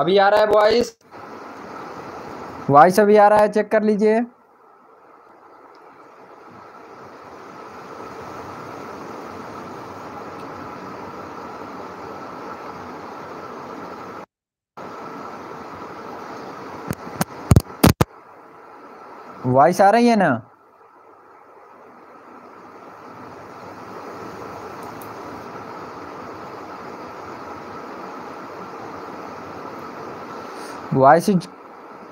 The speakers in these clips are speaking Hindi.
अभी आ रहा है वॉइस वॉइस अभी आ रहा है चेक कर लीजिए वॉइस आ रही है ना वॉइस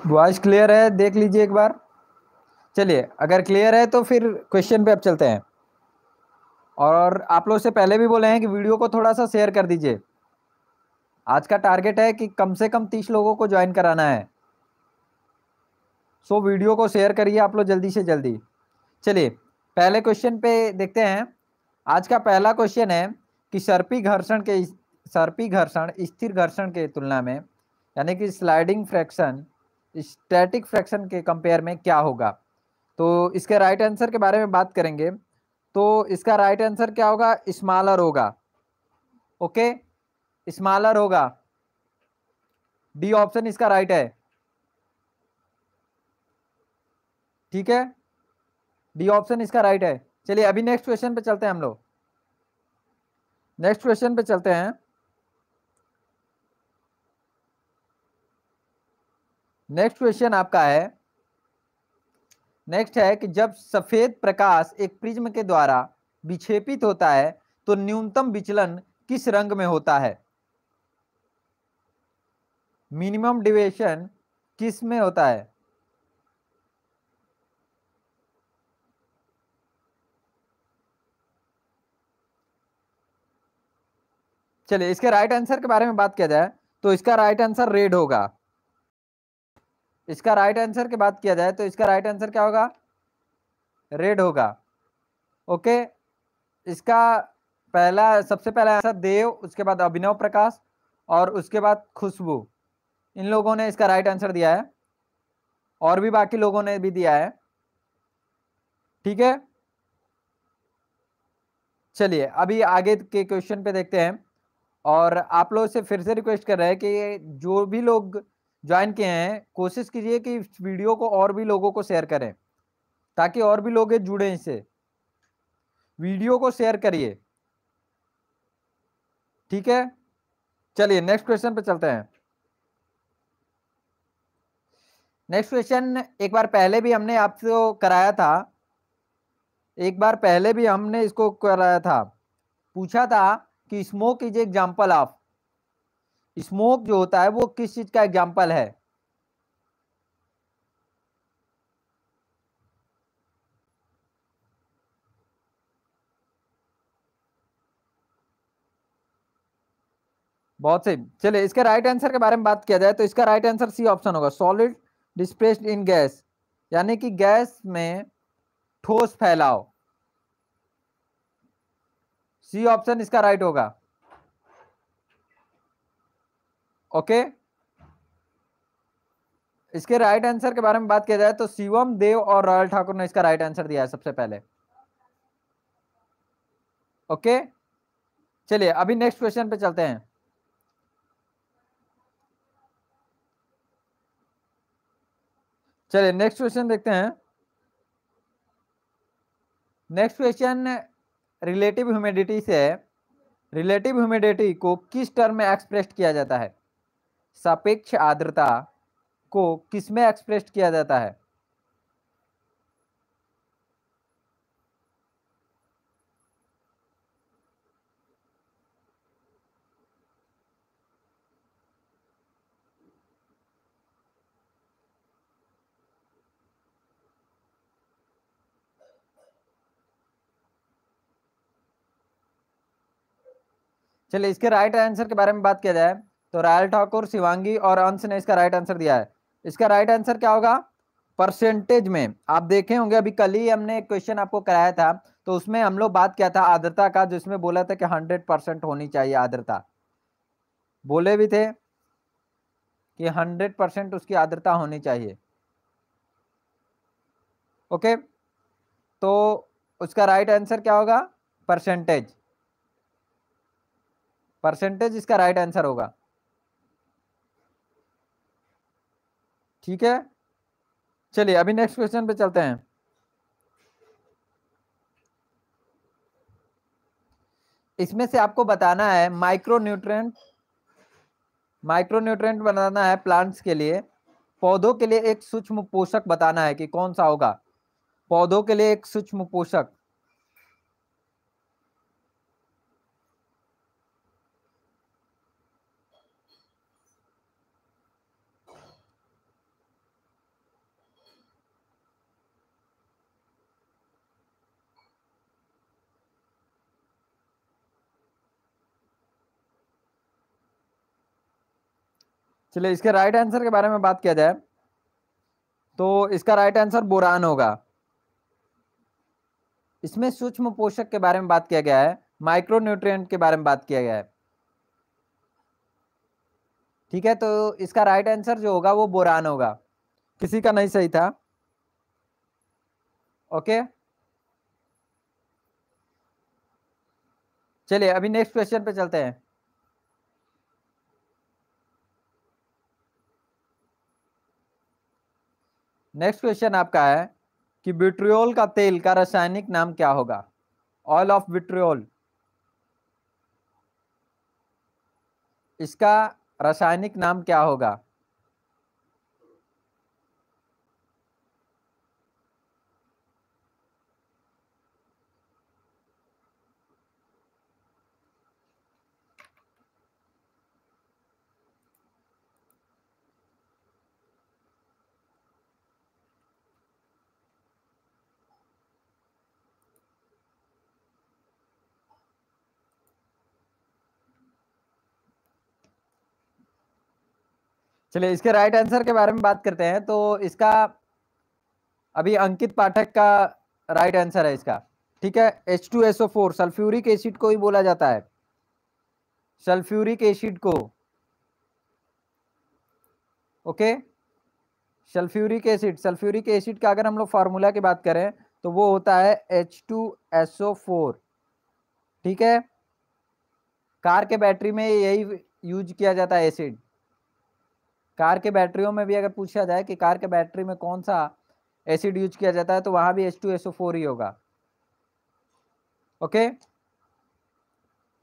वॉइस क्लियर है देख लीजिए एक बार चलिए अगर क्लियर है तो फिर क्वेश्चन पे अब चलते हैं और आप लोग से पहले भी बोले हैं कि वीडियो को थोड़ा सा शेयर कर दीजिए आज का टारगेट है कि कम से कम तीस लोगों को ज्वाइन कराना है सो वीडियो को शेयर करिए आप लोग जल्दी से जल्दी चलिए पहले क्वेश्चन पे देखते हैं आज का पहला क्वेश्चन है कि सर्पी घर्षण के सर्पी घर्षण स्थिर घर्षण के तुलना में यानी कि स्लाइडिंग फ्रैक्शन स्टैटिक फ्रैक्शन के कंपेयर में क्या होगा तो इसके राइट आंसर के बारे में बात करेंगे तो इसका राइट आंसर क्या होगा स्मॉलर होगा ओके स्मॉलर होगा डी ऑप्शन इसका राइट है ठीक है डी ऑप्शन इसका राइट है चलिए अभी नेक्स्ट क्वेश्चन पे चलते हैं हम लोग नेक्स्ट क्वेश्चन पे चलते हैं नेक्स्ट क्वेश्चन आपका है नेक्स्ट है कि जब सफेद प्रकाश एक प्रिज्म के द्वारा विक्षेपित होता है तो न्यूनतम विचलन किस रंग में होता है मिनिमम डिवेशन किस में होता है चलिए इसके राइट आंसर के बारे में बात किया जाए तो इसका राइट आंसर रेड होगा इसका राइट आंसर की बात किया जाए तो इसका राइट आंसर क्या होगा रेड होगा ओके इसका पहला सबसे पहला आंसर देव उसके बाद अभिनव प्रकाश और उसके बाद खुशबू इन लोगों ने इसका राइट आंसर दिया है और भी बाकी लोगों ने भी दिया है ठीक है चलिए अभी आगे के क्वेश्चन पे देखते हैं और आप लोगों से फिर से रिक्वेस्ट कर रहे हैं कि जो भी लोग ज्वाइन किए हैं कोशिश कीजिए कि इस वीडियो को और भी लोगों को शेयर करें ताकि और भी लोग जुड़े इससे वीडियो को शेयर करिए ठीक है चलिए नेक्स्ट क्वेश्चन पे चलते हैं नेक्स्ट क्वेश्चन एक बार पहले भी हमने आपसे कराया था एक बार पहले भी हमने इसको कराया था पूछा था कि smoke is example of smoke जो होता है वो किस चीज का एग्जाम्पल है बहुत सही चलिए इसका राइट आंसर के बारे में बात किया जाए तो इसका राइट आंसर सी ऑप्शन होगा सॉलिड डिस्प्लेस्ड इन गैस यानी कि गैस में ठोस फैलाओ सी ऑप्शन इसका राइट होगा ओके इसके राइट आंसर के बारे में बात किया जाए तो शिवम देव और रॉयल ठाकुर ने इसका राइट आंसर दिया है सबसे पहले ओके चलिए अभी नेक्स्ट क्वेश्चन पे चलते हैं चलिए नेक्स्ट क्वेश्चन देखते हैं नेक्स्ट क्वेश्चन रिलेटिव ह्यूमिडिटी से रिलेटिव ह्यूमिडिटी को किस टर्म में एक्सप्रेस किया जाता है सापेक्ष आर्द्रता को किसमें एक्सप्रेस किया जाता है चलिए इसके राइट आंसर के बारे में बात किया जाए तो रायल ठाकुर शिवांगी और अंश ने इसका राइट आंसर दिया है इसका राइट आंसर क्या होगा परसेंटेज में आप देखे होंगे अभी कल ही हमने एक क्वेश्चन आपको कराया था तो उसमें हम लोग बात किया था आद्रता का जिसमें बोला था कि हंड्रेड परसेंट होनी चाहिए आद्रता बोले भी थे कि हंड्रेड परसेंट उसकी आद्रता होनी चाहिए ओके तो उसका राइट आंसर क्या होगा परसेंटेज परसेंटेज इसका राइट आंसर होगा ठीक है चलिए अभी नेक्स्ट क्वेश्चन पे चलते हैं इसमें से आपको बताना है माइक्रो न्यूट्रेंट माइक्रो न्यूट्रेंट बनाना है प्लांट्स के लिए पौधों के लिए एक सूक्ष्म पोषक बताना है कि कौन सा होगा पौधों के लिए एक सूक्ष्म पोषक चलिए इसके राइट आंसर के बारे में बात किया जाए तो इसका राइट आंसर बोरान होगा इसमें सूक्ष्म पोषक के बारे में बात किया गया है माइक्रोन्यूट्रिएंट के बारे में बात किया गया है ठीक है तो इसका राइट आंसर जो होगा वो बोरान होगा किसी का नहीं सही था ओके चलिए अभी नेक्स्ट क्वेश्चन पे चलते हैं नेक्स्ट क्वेश्चन आपका है कि बिट्रियोल का तेल का रासायनिक नाम क्या होगा ऑयल ऑफ बिट्रियोल इसका रासायनिक नाम क्या होगा चलिए इसके राइट आंसर के बारे में बात करते हैं तो इसका अभी अंकित पाठक का राइट आंसर है इसका ठीक है H two SO four sulphuric acid को ही बोला जाता है सल्फ्यूरिक एसिड को okay sulphuric acid sulphuric acid का अगर हम लोग फार्मूला की बात करें तो वो होता है एच टू एसओ फोर ठीक है कार के बैटरी में यही यूज किया जाता है एसिड कार के बैटरियों में भी अगर पूछा जाए कि कार के बैटरी में कौन सा एसिड यूज किया जाता है तो वहां भी H two S O four ही होगा ओके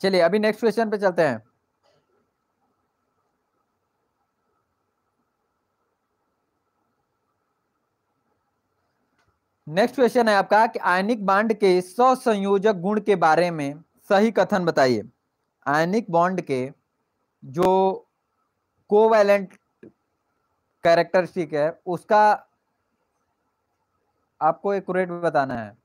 चलिए अभी नेक्स्ट क्वेश्चन पे चलते हैं नेक्स्ट क्वेश्चन है आपका कि आयनिक बांड के सौ संयोजक गुण के बारे में सही कथन बताइए आयनिक बॉन्ड के जो कोवैलेंट कैरेक्टरिस्टिक है उसका आपको एक रेट बताना है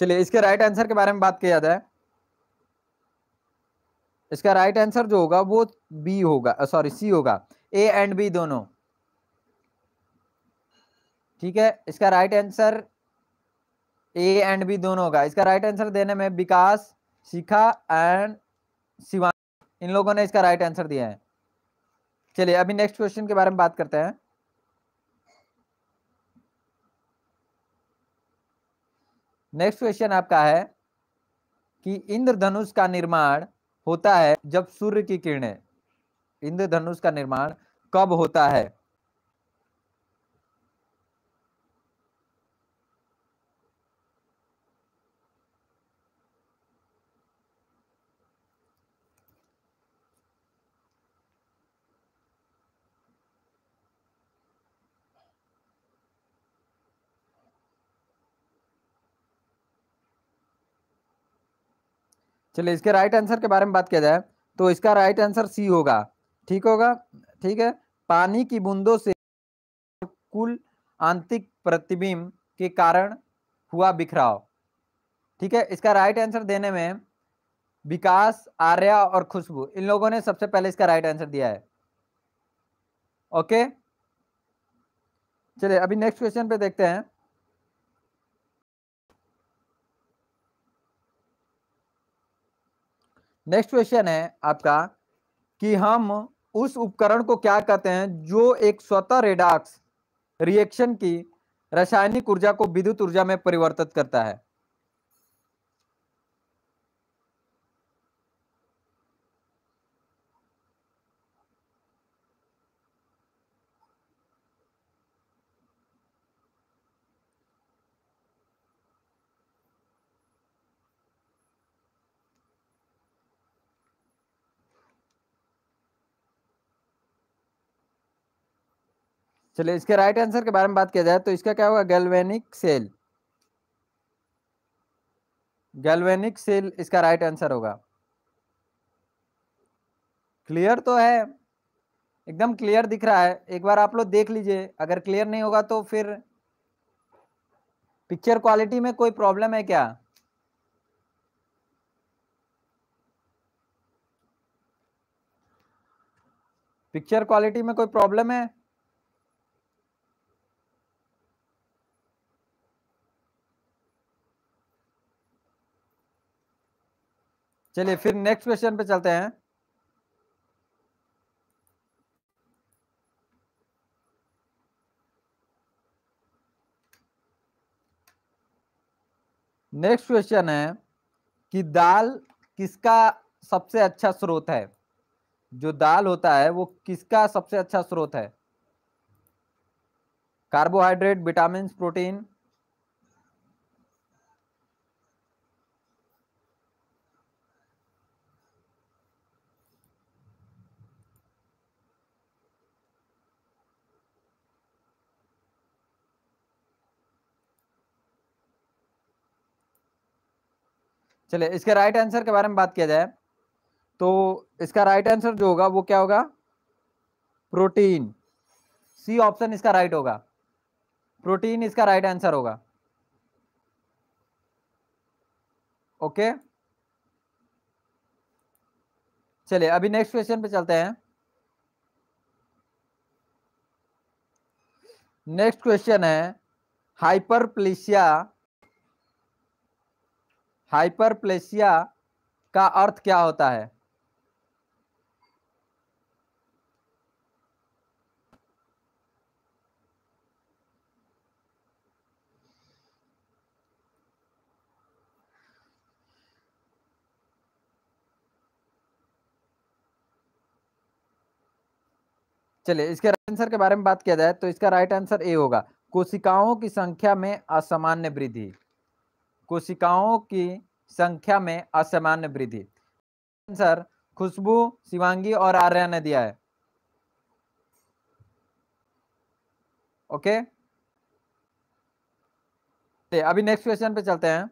चलिए इसके राइट आंसर के बारे में बात किया जाए इसका राइट आंसर जो होगा वो बी होगा सॉरी सी होगा ए एंड बी दोनों ठीक है इसका right answer A and B दोनों होगा इसका राइट आंसर देने में विकास शिखा एंड शिवान इन लोगों ने इसका राइट आंसर दिया है चलिए अभी नेक्स्ट क्वेश्चन के बारे में बात करते हैं नेक्स्ट क्वेश्चन आपका है कि इंद्रधनुष का निर्माण होता है जब सूर्य की किरणें इंद्रधनुष का निर्माण कब होता है चलिए इसके राइट आंसर के बारे में बात किया जाए तो इसका राइट आंसर सी होगा ठीक होगा ठीक है पानी की बूंदों से कुल आंतरिक प्रतिबिंब के कारण हुआ बिखराव ठीक है इसका राइट आंसर देने में विकास आर्या और खुशबू इन लोगों ने सबसे पहले इसका राइट आंसर दिया है ओके चलिए अभी नेक्स्ट क्वेश्चन पे देखते हैं नेक्स्ट क्वेश्चन है आपका कि हम उस उपकरण को क्या कहते हैं जो एक स्वतः रेडाक्स रिएक्शन की रासायनिक ऊर्जा को विद्युत ऊर्जा में परिवर्तित करता है चलिए इसके राइट आंसर के बारे में बात किया जाए तो इसका क्या होगा गैल्वेनिक सेल गैल्वेनिक सेल इसका राइट आंसर होगा क्लियर तो है एकदम क्लियर दिख रहा है एक बार आप लोग देख लीजिए अगर क्लियर नहीं होगा तो फिर पिक्चर क्वालिटी में कोई प्रॉब्लम है क्या पिक्चर क्वालिटी में कोई प्रॉब्लम है चलिए फिर नेक्स्ट क्वेश्चन पे चलते हैं नेक्स्ट क्वेश्चन है कि दाल किसका सबसे अच्छा स्रोत है जो दाल होता है वो किसका सबसे अच्छा स्रोत है कार्बोहाइड्रेट विटामिन प्रोटीन चलिए इसके राइट आंसर के बारे में बात किया जाए तो इसका राइट आंसर जो होगा वो क्या होगा प्रोटीन सी ऑप्शन इसका राइट होगा प्रोटीन इसका राइट आंसर होगा ओके चलिए अभी नेक्स्ट क्वेश्चन पे चलते हैं नेक्स्ट क्वेश्चन है हाइपरप्लीसिया हाइपरप्लेसिया का अर्थ क्या होता है चलिए इसके राइट आंसर के बारे में बात किया जाए तो इसका राइट आंसर ए होगा कोशिकाओं की संख्या में असामान्य वृद्धि कोशिकाओं की संख्या में असामान्य वृद्धि आंसर खुशबू शिवांगी और आर्या ने दिया है ओके अभी नेक्स्ट क्वेश्चन पे चलते हैं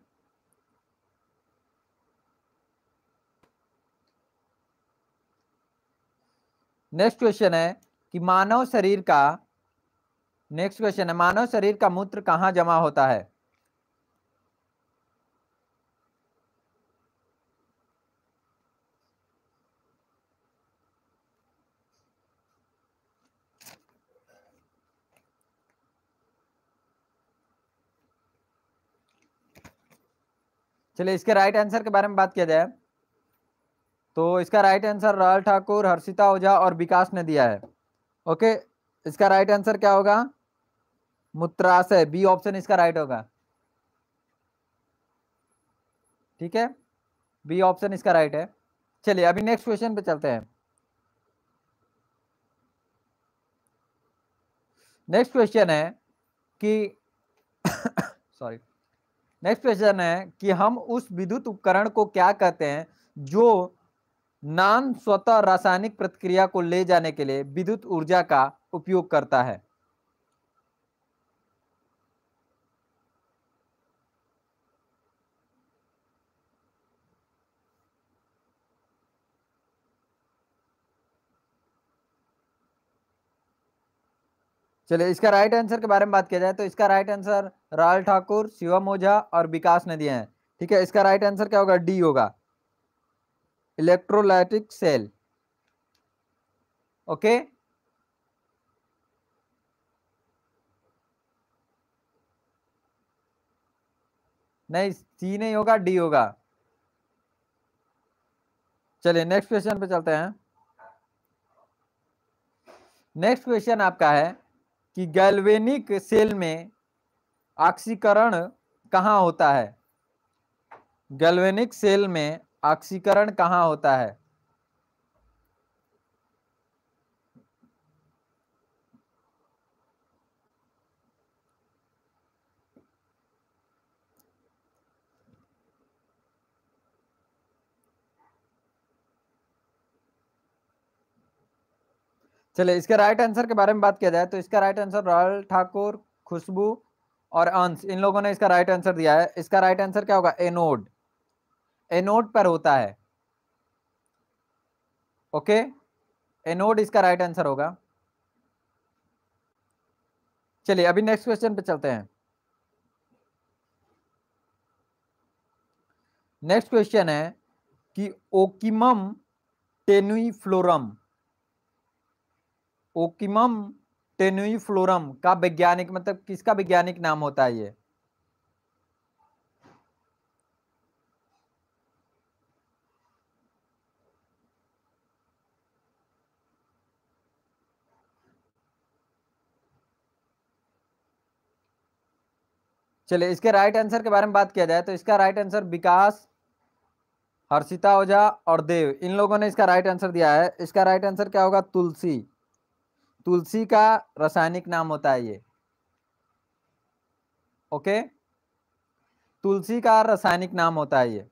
नेक्स्ट क्वेश्चन है कि मानव शरीर का नेक्स्ट क्वेश्चन है मानव शरीर का मूत्र कहाँ जमा होता है चलिए इसके राइट आंसर के बारे में बात किया जाए तो इसका राइट आंसर राहुल ठाकुर हर्षिता ओझा और विकास ने दिया है ओके इसका राइट आंसर क्या होगा मुत्रास है बी ऑप्शन इसका राइट होगा ठीक है बी ऑप्शन इसका राइट है चलिए अभी नेक्स्ट क्वेश्चन पे चलते हैं नेक्स्ट क्वेश्चन है कि सॉरी नेक्स्ट क्वेश्चन है कि हम उस विद्युत उपकरण को क्या कहते हैं जो नान स्वतः रासायनिक प्रतिक्रिया को ले जाने के लिए विद्युत ऊर्जा का उपयोग करता है चलिए इसका राइट आंसर के बारे में बात किया जाए तो इसका राइट आंसर राल ठाकुर शिवम ओझा और विकास ने दिए हैं ठीक है इसका राइट आंसर क्या होगा डी होगा इलेक्ट्रोलाइटिक सेल ओके नहीं सी नहीं होगा डी होगा चलिए नेक्स्ट क्वेश्चन पे चलते हैं नेक्स्ट क्वेश्चन आपका है कि गैल्वेनिक सेल में ऑक्सीकरण कहाँ होता है गैल्वेनिक सेल में ऑक्सीकरण कहाँ होता है चलिए इसके राइट आंसर के बारे में बात किया जाए तो इसका right answer Royal Thakur Khushbu और अंश इन लोगों ने इसका राइट आंसर दिया है इसका राइट आंसर क्या होगा एनोड एनोड पर होता है ओके एनोड इसका राइट आंसर होगा चलिए अभी नेक्स्ट क्वेश्चन पे चलते हैं नेक्स्ट क्वेश्चन है कि ओकिमम टेनुई फ्लोरम ओकिमम टेनुफ्लोरम का वैज्ञानिक मतलब किसका वैज्ञानिक नाम होता है ये चलिए इसके राइट आंसर के बारे में बात किया जाए तो इसका राइट आंसर विकास हर्षिता ओझा और देव इन लोगों ने इसका राइट आंसर दिया है इसका राइट आंसर क्या होगा तुलसी तुलसी का रासायनिक नाम होता है ये ओके तुलसी का रासायनिक नाम होता है ये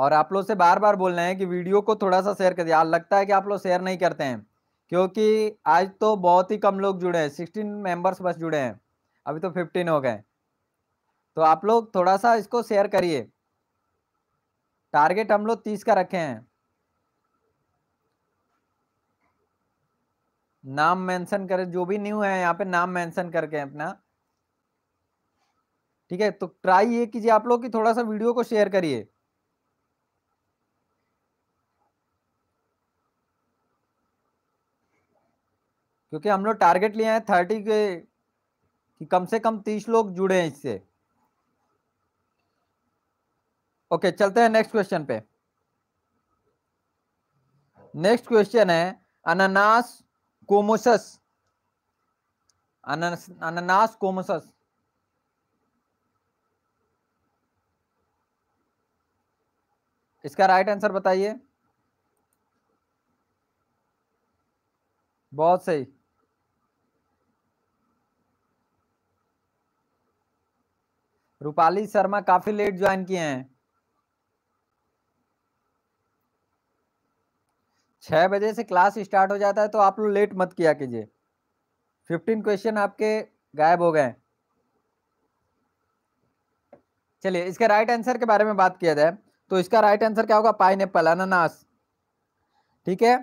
और आप लोग से बार बार बोल रहे हैं कि वीडियो को थोड़ा सा शेयर कर दिया लगता है कि आप लोग शेयर नहीं करते हैं क्योंकि आज तो बहुत ही कम लोग जुड़े हैं सिक्सटीन मेंबर्स बस जुड़े हैं अभी तो फिफ्टीन हो गए तो आप लोग थोड़ा सा इसको शेयर करिए टारगेट हम लोग तीस का रखे हैं नाम मेंशन करें जो भी न्यू है यहाँ पे नाम मेंशन करके अपना ठीक है तो ट्राई ये कीजिए आप लोग की थोड़ा सा वीडियो को शेयर करिए क्योंकि हम लोग टारगेट लिए हैं थर्टी के कि कम से कम तीस लोग जुड़े हैं इससे ओके okay, चलते हैं नेक्स्ट क्वेश्चन पे नेक्स्ट क्वेश्चन है अनानास कोमोसस अनानास कोमोसस इसका राइट आंसर बताइए बहुत सही रूपाली शर्मा काफी लेट ज्वाइन किए हैं छः बजे से क्लास स्टार्ट हो जाता है तो आप लोग लेट मत किया कीजिए फिफ्टीन क्वेश्चन आपके गायब हो गए चलिए इसके राइट आंसर के बारे में बात किया जाए तो इसका राइट आंसर क्या होगा पाइन एप्पल अनानास ठीक है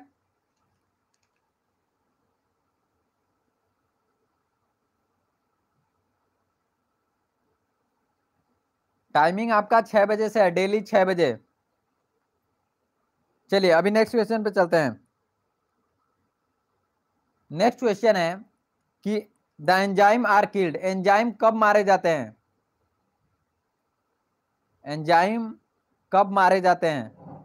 टाइमिंग आपका छः बजे से है डेली छः बजे चलिए अभी नेक्स्ट क्वेश्चन पे चलते हैं नेक्स्ट क्वेश्चन है कि the enzyme are killed enzyme कब मारे जाते हैं एंजाइम कब मारे जाते हैं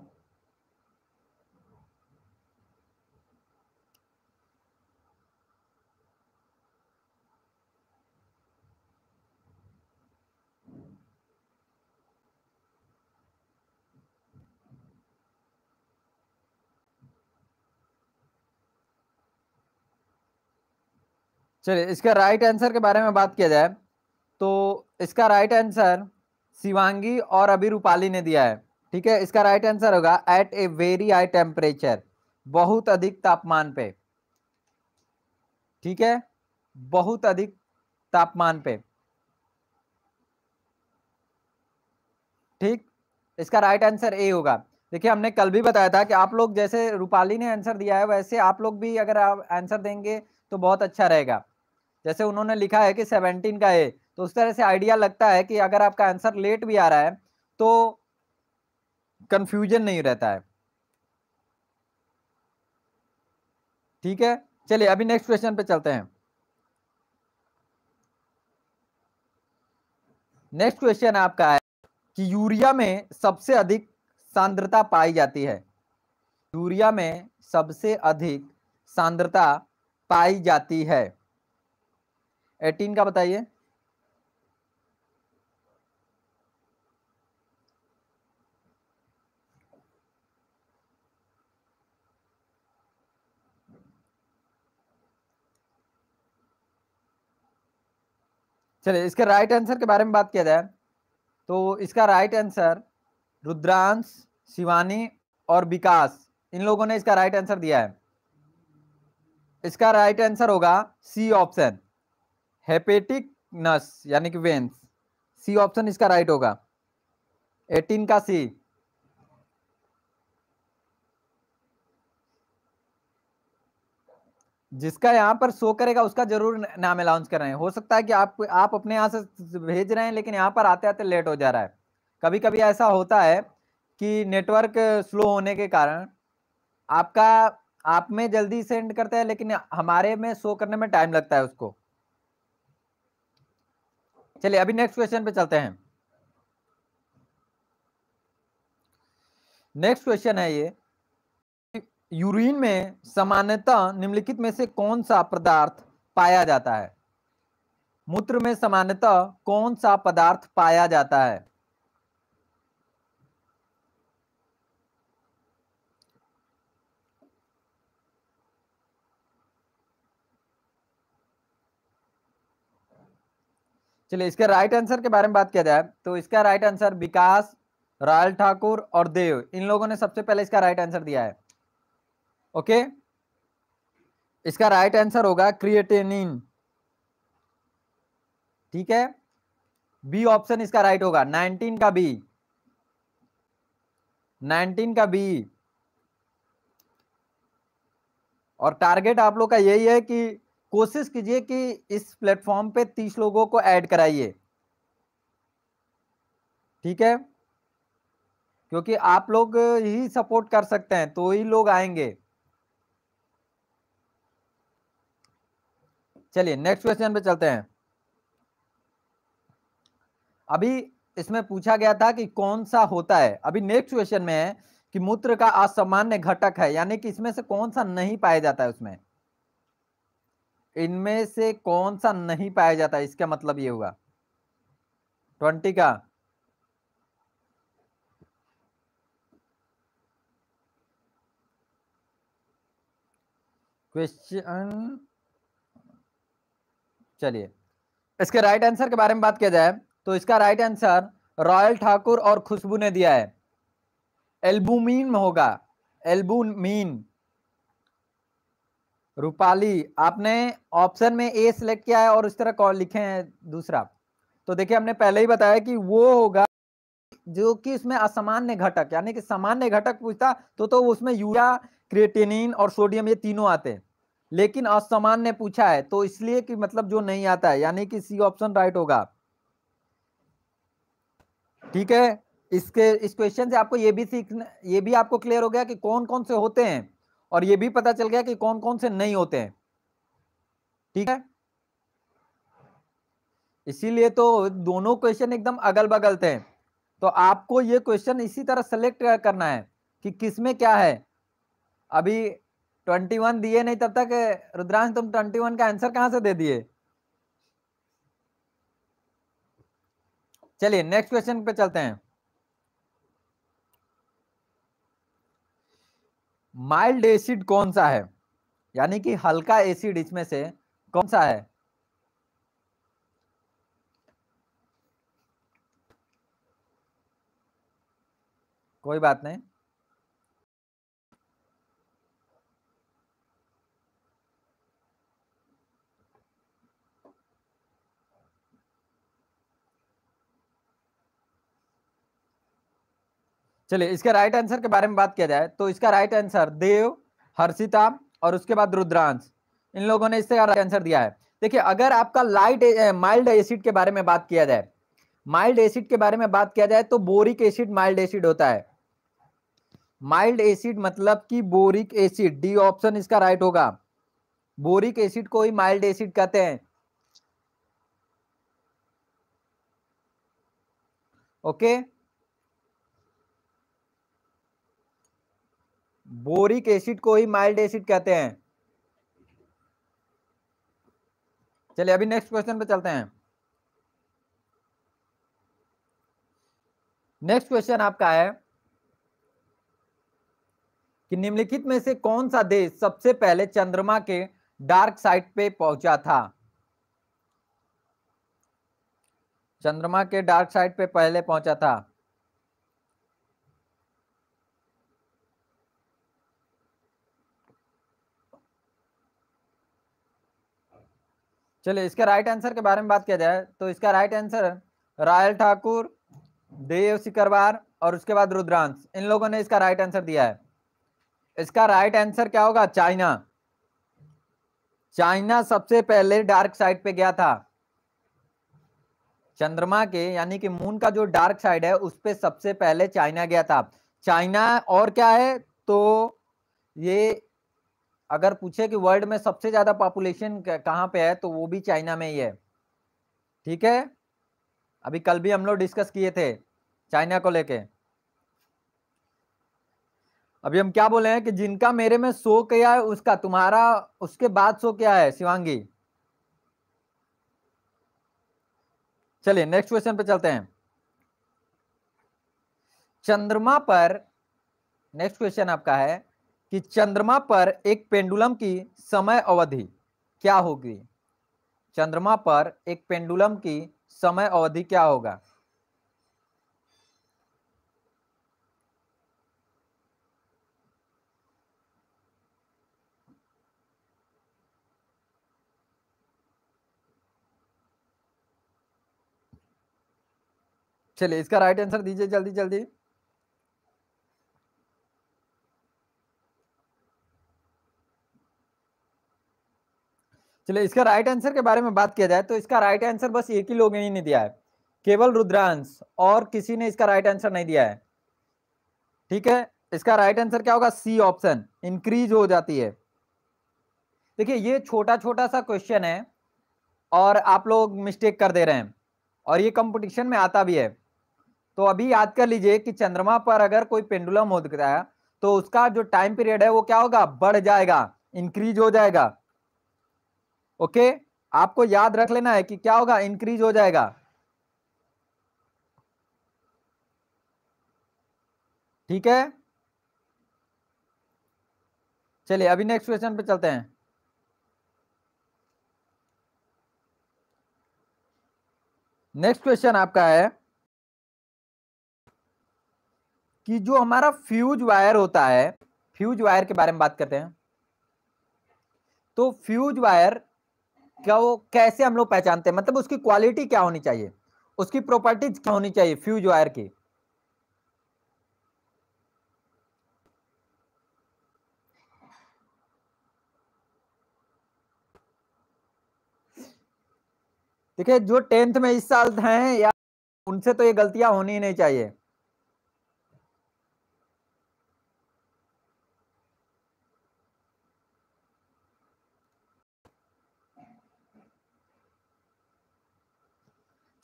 चलिए इसका राइट आंसर के बारे में बात किया जाए तो इसका राइट आंसर शिवांगी और अभी रूपाली ने दिया है ठीक है इसका राइट आंसर होगा at a very high temperature बहुत अधिक तापमान पे ठीक है बहुत अधिक तापमान पे ठीक इसका राइट आंसर ए होगा देखिए हमने कल भी बताया था कि आप लोग जैसे रूपाली ने आंसर दिया है वैसे आप लोग भी अगर आप आंसर देंगे तो बहुत अच्छा रहेगा जैसे उन्होंने लिखा है कि सेवनटीन का ए तो उस तरह से आइडिया लगता है कि अगर आपका आंसर लेट भी आ रहा है तो कंफ्यूजन नहीं रहता है ठीक है चलिए अभी नेक्स्ट क्वेश्चन पे चलते हैं नेक्स्ट क्वेश्चन आपका है कि यूरिया में सबसे अधिक सांद्रता पाई जाती है यूरिया में सबसे अधिक सांद्रता पाई जाती है एटीन का बताइए चलिए इसके राइट आंसर के बारे में बात किया जाए तो इसका राइट आंसर रुद्रांश शिवानी और विकास इन लोगों ने इसका राइट आंसर दिया है इसका राइट आंसर होगा सी ऑप्शन हेपेटिक नस यानी कि वेन्स सी ऑप्शन इसका राइट होगा एटीन का सी जिसका यहाँ पर शो करेगा उसका जरूर नाम अलाउंस कर रहे हैं हो सकता है कि आप आप अपने यहाँ से भेज रहे हैं लेकिन यहाँ पर आते आते लेट हो जा रहा है कभी कभी ऐसा होता है कि नेटवर्क स्लो होने के कारण आपका आप में जल्दी सेंड करता है लेकिन हमारे में शो करने में टाइम लगता है उसको चलिए अभी नेक्स्ट क्वेश्चन पे चलते हैं नेक्स्ट क्वेश्चन है ये यूरिन में सामान्यतः निम्नलिखित में से कौन सा पदार्थ पाया जाता है मूत्र में सामान्यतः कौन सा पदार्थ पाया जाता है चलिए इसके राइट आंसर के बारे में बात किया जाए तो इसका right answer Vikas Royal Thakur और देव इन लोगों ने सबसे पहले इसका राइट आंसर दिया है ओके इसका राइट आंसर होगा क्रिएटेनिन ठीक है बी ऑप्शन इसका राइट होगा 19 का बी 19 का बी और टारगेट आप लोग का यही है कि कोशिश कीजिए कि इस प्लेटफॉर्म पे तीस लोगों को ऐड कराइए ठीक है क्योंकि आप लोग ही सपोर्ट कर सकते हैं तो ही लोग आएंगे चलिए नेक्स्ट क्वेश्चन पे चलते हैं अभी इसमें पूछा गया था कि कौन सा होता है अभी नेक्स्ट क्वेश्चन में है कि मूत्र का असामान्य घटक है यानी कि इसमें से कौन सा नहीं पाया जाता है उसमें इनमें से कौन सा नहीं पाया जाता इसका मतलब ये हुआ ट्वेंटी का क्वेश्चन चलिए इसके राइट आंसर के बारे में बात किया जाए तो इसका राइट आंसर रॉयल ठाकुर और खुशबू ने दिया है एल्बुमिन होगा एल्बुमिन रूपाली आपने ऑप्शन में ए सिलेक्ट किया है और उस तरह कॉल लिखे हैं दूसरा तो देखिए हमने पहले ही बताया कि वो होगा जो कि इसमें असामान्य घटक यानी कि सामान्य घटक पूछता तो तो उसमें यूरिया क्रिएटिनिन और सोडियम ये तीनों आते हैं लेकिन असामान्य पूछा है तो इसलिए कि मतलब जो नहीं आता है यानी कि सी ऑप्शन राइट होगा ठीक है इसके इस क्वेश्चन से आपको ये भी सीखना ये भी आपको क्लियर हो गया कि कौन कौन से होते हैं और ये भी पता चल गया कि कौन कौन से नहीं होते हैं ठीक है इसीलिए तो दोनों क्वेश्चन एकदम अगल बगल थे तो आपको ये क्वेश्चन इसी तरह सेलेक्ट करना है कि किसमें क्या है अभी ट्वेंटी वन दिए नहीं तब तक रुद्रांश तुम ट्वेंटी वन का आंसर कहां से दे दिए चलिए नेक्स्ट क्वेश्चन पे चलते हैं माइल्ड एसिड कौन सा है यानी कि हल्का एसिड इसमें से कौन सा है कोई बात नहीं चलिए इसके राइट आंसर के बारे में बात किया जाए तो इसका राइट आंसर देव हर्षिता और उसके बाद रुद्रांश इन लोगों ने इसका राइट आंसर दिया है देखिए अगर आपका लाइट माइल्ड एसिड के बारे में बात किया जाए माइल्ड एसिड के बारे में बात किया जाए तो बोरिक एसिड माइल्ड एसिड होता है माइल्ड एसिड मतलब कि बोरिक एसिड डी ऑप्शन इसका राइट होगा बोरिक एसिड को ही माइल्ड एसिड कहते हैं ओके okay? बोरिक एसिड को ही माइल्ड एसिड कहते हैं चलिए अभी नेक्स्ट क्वेश्चन पे चलते हैं नेक्स्ट क्वेश्चन आपका है कि निम्नलिखित में से कौन सा देश सबसे पहले चंद्रमा के डार्क साइड पे पहुंचा था चंद्रमा के डार्क साइड पे पहले पहुंचा था चलिए इसके राइट आंसर के बारे में बात किया जाए तो इसका right answer Royal Thakur Dev Sikarwar और उसके बाद रुद्रांश इन लोगों ने इसका राइट आंसर दिया है इसका राइट आंसर क्या होगा चाइना चाइना सबसे पहले डार्क साइड पे गया था चंद्रमा के यानी कि मून का जो डार्क साइड है उस पर सबसे पहले चाइना गया था चाइना और क्या है तो ये अगर पूछे कि वर्ल्ड में सबसे ज्यादा पॉपुलेशन कहाँ पे है तो वो भी चाइना में ही है ठीक है अभी कल भी हम लोग डिस्कस किए थे चाइना को लेके अभी हम क्या बोले हैं कि जिनका मेरे में सो क्या है उसका तुम्हारा उसके बाद सो क्या है शिवांगी चलिए नेक्स्ट क्वेश्चन पे चलते हैं चंद्रमा पर नेक्स्ट क्वेश्चन आपका है कि चंद्रमा पर एक पेंडुलम की समय अवधि क्या होगी चंद्रमा पर एक पेंडुलम की समय अवधि क्या होगा चलिए इसका राइट आंसर दीजिए जल्दी जल्दी चलिए इसका राइट आंसर के बारे में बात किया जाए तो इसका राइट आंसर बस एक ही लोग ने दिया है केवल रुद्रांश और किसी ने इसका राइट आंसर नहीं दिया है ठीक है इसका राइट आंसर क्या होगा सी ऑप्शन इंक्रीज हो जाती है देखिए ये छोटा छोटा सा क्वेश्चन है और आप लोग मिस्टेक कर दे रहे हैं और ये कंपटीशन में आता भी है तो अभी याद कर लीजिए कि चंद्रमा पर अगर कोई पेंडुलम हो दिखता है तो उसका जो टाइम पीरियड है वो क्या होगा बढ़ जाएगा इंक्रीज हो जाएगा ओके आपको याद रख लेना है कि क्या होगा इंक्रीज हो जाएगा ठीक है चलिए अभी नेक्स्ट क्वेश्चन पे चलते हैं नेक्स्ट क्वेश्चन आपका है कि जो हमारा फ्यूज वायर होता है फ्यूज वायर के बारे में बात करते हैं तो फ्यूज वायर क्या वो कैसे हम लोग पहचानते हैं मतलब उसकी क्वालिटी क्या होनी चाहिए उसकी प्रॉपर्टीज क्या होनी चाहिए फ्यूज वायर की देखिए जो टेंथ में इस साल हैं या उनसे तो ये गलतियां होनी ही नहीं चाहिए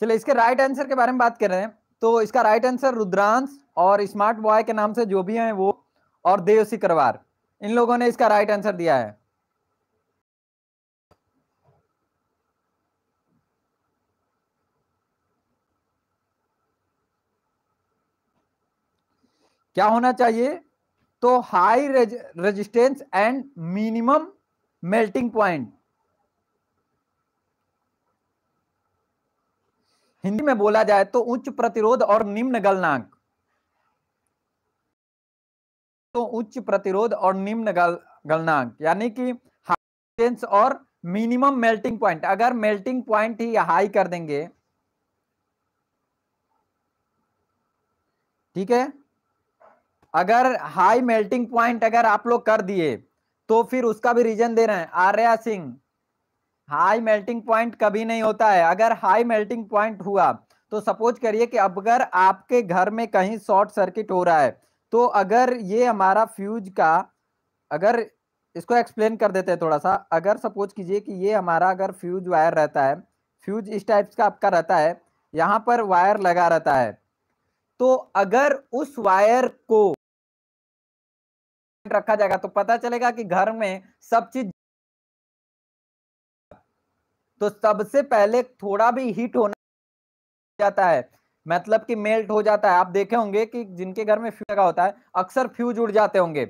चलिए इसके राइट आंसर के बारे में बात कर रहे हैं तो इसका राइट आंसर रुद्रांश और स्मार्ट बॉय के नाम से जो भी हैं वो और देवसी करवार इन लोगों ने इसका राइट आंसर दिया है क्या होना चाहिए तो high resistance and minimum melting point Hindi में बोला जाए तो उच्च प्रतिरोध और निम्न गलनांक तो उच्च प्रतिरोध और निम्न गल, गलनांक यानी कि हाइडेंस और मिनिमम मेल्टिंग पॉइंट अगर मेल्टिंग पॉइंट ही हाई कर देंगे ठीक है अगर हाई मेल्टिंग पॉइंट अगर आप लोग कर दिए तो फिर उसका भी रीजन दे रहे हैं Arya Singh high melting point कभी नहीं होता है अगर हाई मेल्टिंग पॉइंट हुआ तो सपोज करिए कि अगर आपके घर में कहीं शॉर्ट सर्किट हो रहा है तो अगर ये हमारा फ्यूज का अगर इसको एक्सप्लेन कर देते हैं थोड़ा सा अगर सपोज कीजिए कि ये हमारा अगर फ्यूज वायर रहता है फ्यूज इस टाइप का आपका रहता है यहाँ पर वायर लगा रहता है तो अगर उस वायर को रखा जाएगा तो पता चलेगा कि घर में सब चीज तो सबसे पहले थोड़ा भी हीट होना जाता है मतलब कि मेल्ट हो जाता है आप देखे होंगे कि जिनके घर में फ्यूज लगा होता है अक्सर फ्यूज उड़ जाते होंगे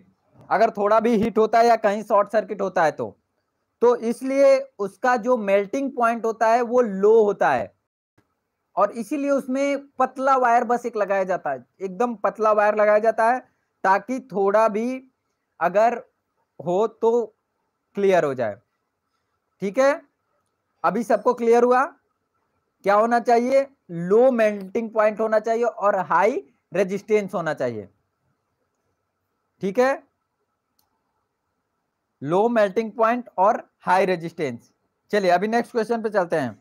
अगर थोड़ा भी हीट होता है या कहीं शॉर्ट सर्किट होता है तो तो इसलिए उसका जो मेल्टिंग पॉइंट होता है वो लो होता है और इसीलिए उसमें पतला वायर बस एक लगाया जाता है एकदम पतला वायर लगाया जाता है ताकि थोड़ा भी अगर हो तो क्लियर हो जाए ठीक है अभी सबको क्लियर हुआ क्या होना चाहिए लो मेल्टिंग पॉइंट होना चाहिए और हाई रेजिस्टेंस होना चाहिए ठीक है लो मेल्टिंग पॉइंट और हाई रेजिस्टेंस चलिए अभी नेक्स्ट क्वेश्चन पे चलते हैं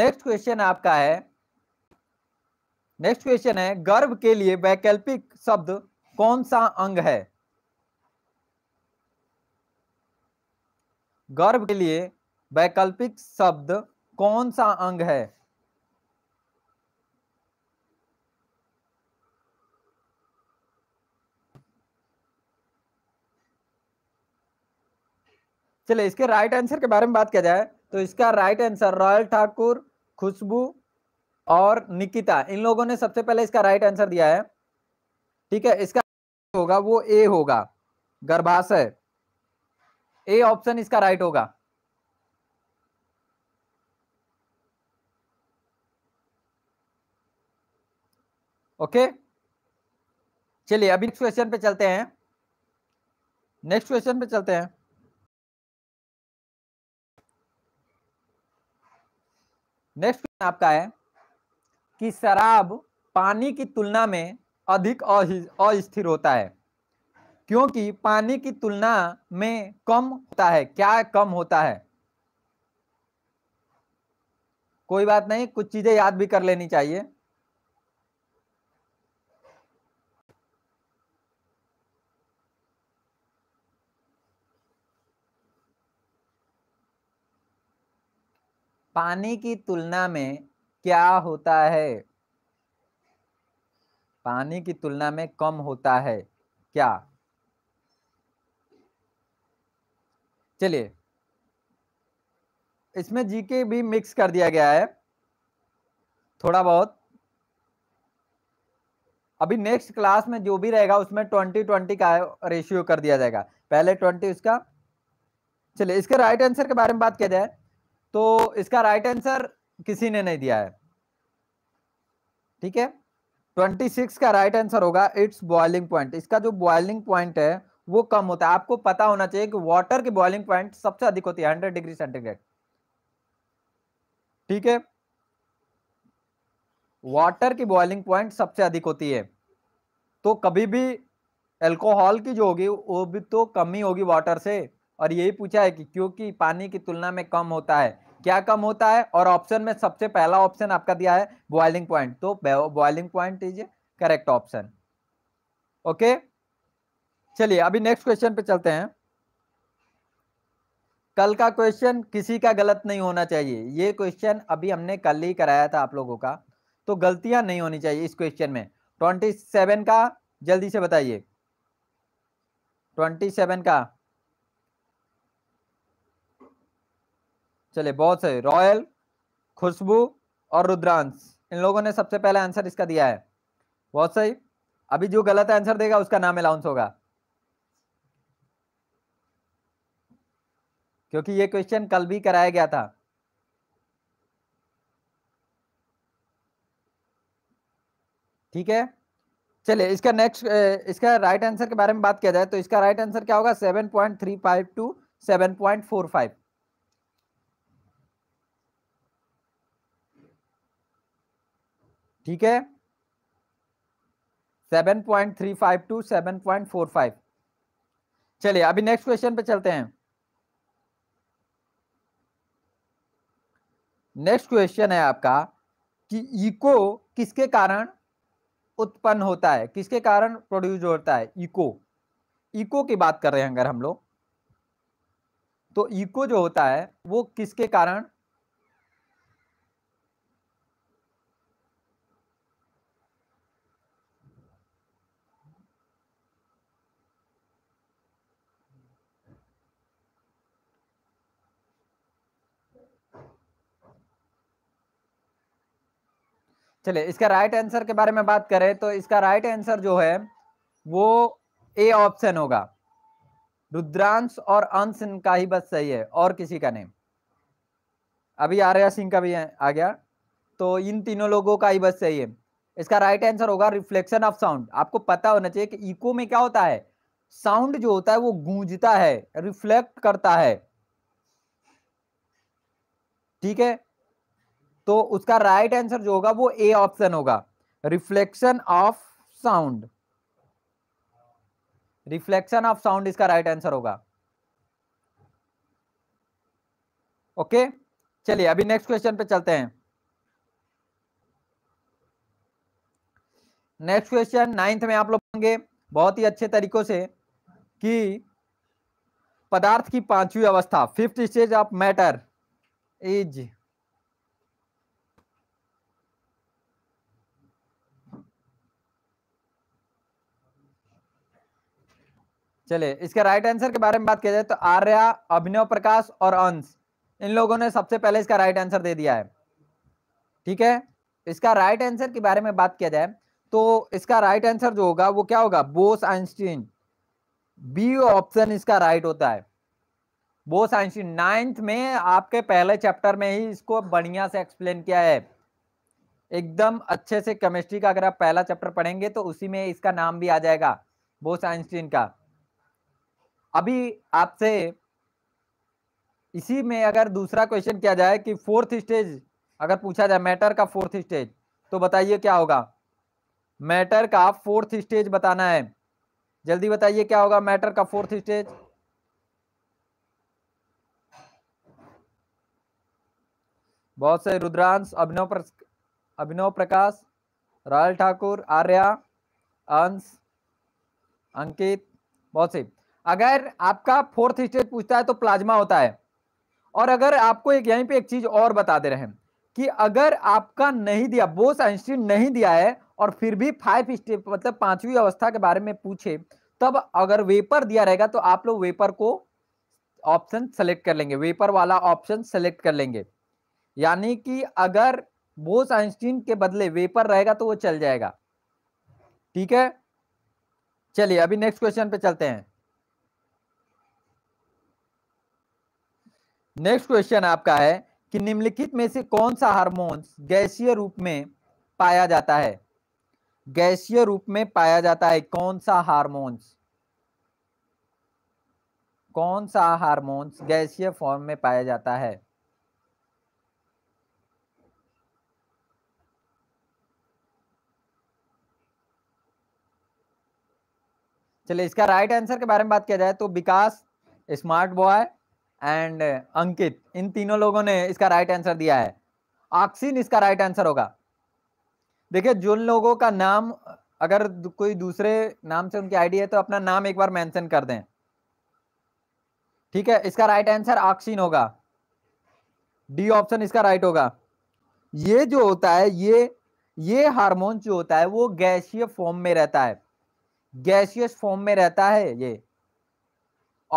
नेक्स्ट क्वेश्चन आपका है नेक्स्ट क्वेश्चन है गर्भ के लिए वैकल्पिक शब्द कौन सा अंग है गर्भ के लिए वैकल्पिक शब्द कौन सा अंग है चलिए इसके राइट आंसर के बारे में बात किया जाए तो इसका right answer Royal Thakur Khushbu और निकिता इन लोगों ने सबसे पहले इसका राइट आंसर दिया है ठीक है इसका होगा वो ए होगा गर्भाशय ए ऑप्शन इसका राइट होगा ओके चलिए अभी नेक्स्ट क्वेश्चन पे चलते हैं नेक्स्ट क्वेश्चन पे चलते हैं नेक्स्ट क्वेश्चन आपका है कि शराब पानी की तुलना में अधिक अस्थिर होता है क्योंकि पानी की तुलना में कम होता है क्या कम होता है कोई बात नहीं कुछ चीजें याद भी कर लेनी चाहिए पानी की तुलना में क्या होता है पानी की तुलना में कम होता है क्या चलिए इसमें जीके भी मिक्स कर दिया गया है थोड़ा बहुत अभी नेक्स्ट क्लास में जो भी रहेगा उसमें ट्वेंटी ट्वेंटी का रेशियो कर दिया जाएगा पहले ट्वेंटी उसका चलिए इसके राइट आंसर के बारे में बात किया जाए तो इसका राइट आंसर किसी ने नहीं दिया है ठीक है ट्वेंटी सिक्स का राइट आंसर होगा इट्स बॉइलिंग पॉइंट इसका जो बॉइलिंग पॉइंट है वो कम होता है आपको पता होना चाहिए कि वाटर की बॉइलिंग पॉइंट सबसे अधिक होती है हंड्रेड डिग्री सेंटीग्रेड ठीक है वाटर की बॉइलिंग पॉइंट सबसे अधिक होती है तो कभी भी एल्कोहल की जो होगी वो भी तो कम ही होगी वाटर से और यही पूछा है कि क्योंकि पानी की तुलना में कम होता है क्या कम होता है और ऑप्शन में सबसे पहला ऑप्शन आपका दिया है बॉइलिंग पॉइंट तो boiling point is correct option okay चलिए अभी नेक्स्ट क्वेश्चन पे चलते हैं कल का क्वेश्चन किसी का गलत नहीं होना चाहिए ये क्वेश्चन अभी हमने कल ही कराया था आप लोगों का तो गलतियां नहीं होनी चाहिए इस क्वेश्चन में ट्वेंटी सेवन का जल्दी से बताइए ट्वेंटी सेवन का चलिए बहुत सही रॉयल खुशबू और रुद्रांश इन लोगों ने सबसे पहले आंसर इसका दिया है बहुत सही अभी जो गलत आंसर देगा उसका नाम अलाउंस होगा क्योंकि ये क्वेश्चन कल भी कराया गया था ठीक है चलिए इसका नेक्स्ट इसका राइट आंसर के बारे में बात किया जाए तो इसका राइट आंसर क्या होगा seven point three five to seven point four five ठीक है seven point three five to seven point four five चलिए अभी नेक्स्ट क्वेश्चन पे चलते हैं नेक्स्ट क्वेश्चन है आपका कि इको किसके कारण उत्पन्न होता है किसके कारण प्रोड्यूस होता है इको इको की बात कर रहे हैं अगर हम लोग तो इको जो होता है वो किसके कारण चले इसका राइट आंसर के बारे में बात करें तो इसका राइट आंसर जो है वो ए ऑप्शन होगा रुद्रांश और अंश का ही बस सही है और किसी का नहीं अभी आर्या सिंह का भी आ गया तो इन तीनों लोगों का ही बस सही है इसका राइट आंसर होगा रिफ्लेक्शन ऑफ साउंड आपको पता होना चाहिए कि इको में क्या होता है साउंड जो होता है वो गूंजता है रिफ्लेक्ट करता है ठीक है तो उसका राइट आंसर जो होगा वो ए ऑप्शन होगा reflection of sound reflection of sound इसका राइट आंसर होगा ओके चलिए अभी नेक्स्ट क्वेश्चन पे चलते हैं नेक्स्ट क्वेश्चन नाइन्थ में आप लोग होंगे बहुत ही अच्छे तरीकों से कि पदार्थ की पांचवी अवस्था fifth stage of matter is चले इसके राइट आंसर के बारे में बात किया जाए तो आर्या अभिनव प्रकाश और अंश इन लोगों ने सबसे पहले इसका राइट आंसर दे दिया है ठीक है इसका राइट आंसर के बारे में बात किया जाए तो इसका राइट आंसर जो होगा वो क्या होगा बोस आइंस्टीन बी ऑप्शन इसका राइट होता है बोस आइंस्टीन नाइन्थ में आपके पहले चैप्टर में ही इसको बढ़िया से एक्सप्लेन किया है एकदम अच्छे से केमिस्ट्री का अगर आप पहला चैप्टर पढ़ेंगे तो उसी में इसका नाम भी आ जाएगा बोस आइंस्टीन का अभी आपसे इसी में अगर दूसरा क्वेश्चन किया जाए कि फोर्थ स्टेज अगर पूछा जाए मैटर का फोर्थ स्टेज तो बताइए क्या होगा मैटर का फोर्थ स्टेज बताना है जल्दी बताइए क्या होगा मैटर का फोर्थ स्टेज बहुत से रुद्रांश अभिनव अभिनव प्रकाश राहुल ठाकुर आर्या अंश अंकित बहुत से अगर आपका फोर्थ स्टेज पूछता है तो प्लाज्मा होता है और अगर आपको एक यहीं पे एक चीज और बता दे रहे हैं कि अगर आपका नहीं दिया बोस आइंस्टीन नहीं दिया है और फिर भी फाइव स्टेप मतलब पांचवी अवस्था के बारे में पूछे तब अगर वेपर दिया रहेगा तो आप लोग वेपर को ऑप्शन सेलेक्ट कर लेंगे वेपर वाला ऑप्शन सेलेक्ट कर लेंगे यानी कि अगर बोस आइंस्टीन के बदले वेपर रहेगा तो वो चल जाएगा ठीक है चलिए अभी नेक्स्ट क्वेश्चन पे चलते हैं नेक्स्ट क्वेश्चन आपका है कि निम्नलिखित में से कौन सा हार्मोन्स गैसीय रूप में पाया जाता है गैसीय रूप में पाया जाता है कौन सा हार्मोन्स कौन सा हार्मोन्स गैसीय फॉर्म में पाया जाता है चलिए इसका राइट आंसर के बारे में बात किया जाए तो Vikas smart boy and Ankit इन तीनों लोगों ने इसका राइट आंसर दिया है ऑक्सीन इसका राइट आंसर होगा देखिए जिन लोगों का नाम अगर कोई दूसरे नाम से उनकी आईडी है तो अपना नाम एक बार मेंशन कर दें ठीक है इसका राइट आंसर ऑक्सीन होगा डी ऑप्शन इसका राइट होगा ये जो होता है ये ये हार्मोन जो होता है वो गैसीय फॉर्म में रहता है गैसियस फॉर्म में रहता है ये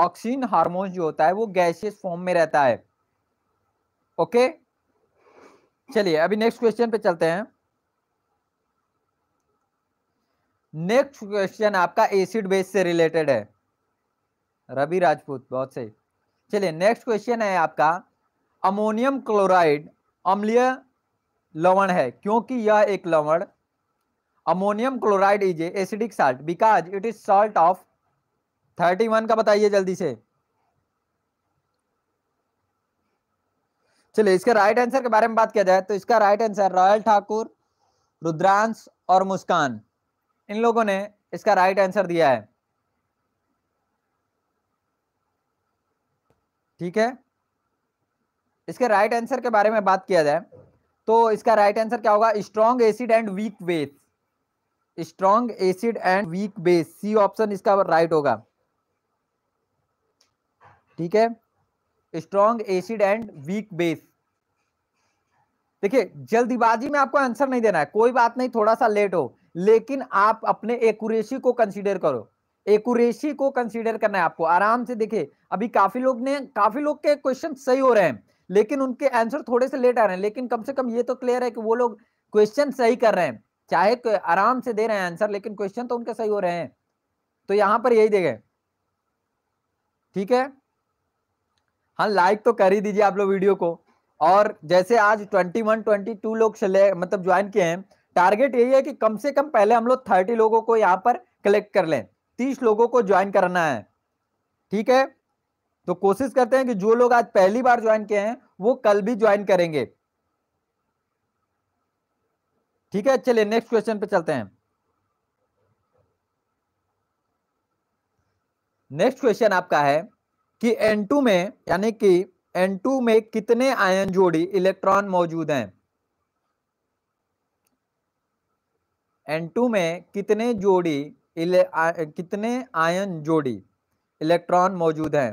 ऑक्सीजन हार्मोन जो होता है वो गैसियस फॉर्म में रहता है ओके चलिए अभी नेक्स्ट क्वेश्चन पे चलते हैं नेक्स्ट क्वेश्चन आपका एसिड बेस से रिलेटेड है रवि राजपूत बहुत सही चलिए नेक्स्ट क्वेश्चन है आपका अमोनियम क्लोराइड अम्लीय लवण है क्योंकि यह एक लवण ammonium chloride is acidic salt because it is salt of thirty one का बताइए जल्दी से चलिए इसके राइट आंसर के बारे में बात किया जाए तो इसका right answer Royal Thakur Rudransh और मुस्कान इन लोगों ने इसका राइट आंसर दिया है ठीक है इसके राइट आंसर के बारे में बात किया जाए तो इसका राइट आंसर क्या होगा strong acid and weak base strong acid and weak base C option इसका राइट होगा ठीक है strong acid and weak base देखिए जल्दीबाजी में आपको आंसर नहीं देना है कोई बात नहीं थोड़ा सा लेट हो लेकिन आप अपने एक्यूरेसी को कंसीडर करो एक्यूरेसी को कंसीडर करना है आपको आराम से देखिए अभी काफी लोग ने काफी लोग के क्वेश्चन सही हो रहे हैं लेकिन उनके आंसर थोड़े से लेट आ रहे हैं लेकिन कम से कम ये तो क्लियर है कि वो लोग क्वेश्चन सही कर रहे हैं चाहे आराम से दे रहे हैं आंसर लेकिन क्वेश्चन तो उनके सही हो रहे हैं तो यहां पर यही देखें ठीक है हाँ लाइक तो कर ही दीजिए आप लोग वीडियो को और जैसे आज 21 22 लोग चले मतलब ज्वाइन किए हैं टारगेट यही है कि कम से कम पहले हम लोग थर्टी लोगों को यहाँ पर कलेक्ट कर लें तीस लोगों को ज्वाइन करना है ठीक है तो कोशिश करते हैं कि जो लोग आज पहली बार ज्वाइन किए हैं वो कल भी ज्वाइन करेंगे ठीक है चलिए नेक्स्ट क्वेश्चन पे चलते हैं नेक्स्ट क्वेश्चन आपका है कि N2 में यानी कि N2 में कितने आयन जोड़ी इलेक्ट्रॉन मौजूद हैं N2 में कितने जोड़ी इले, आ, कितने आयन जोड़ी इलेक्ट्रॉन मौजूद हैं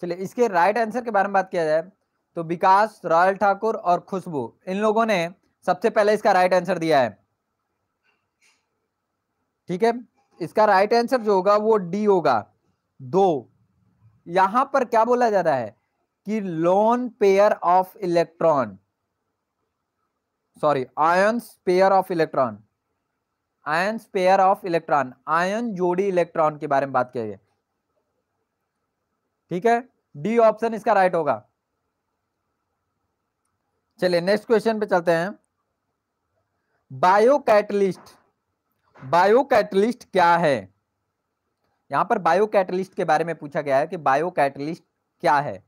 चलिए इसके राइट आंसर के बारे में बात किया जाए तो विकास रॉयल ठाकुर और खुशबू इन लोगों ने सबसे पहले इसका राइट आंसर दिया है ठीक है इसका राइट आंसर जो होगा वो डी होगा दो यहां पर क्या बोला जा रहा है कि lone pair of electron sorry ions pair of electron ions pair of electron ion जोड़ी इलेक्ट्रॉन के बारे में बात किया गया ठीक है डी ऑप्शन इसका राइट होगा चलिए नेक्स्ट क्वेश्चन पे चलते हैं बायो कैटलिस्ट बायो कैटलिस्ट क्या है यहां पर बायो कैटलिस्ट के बारे में पूछा गया है कि बायो कैटलिस्ट क्या है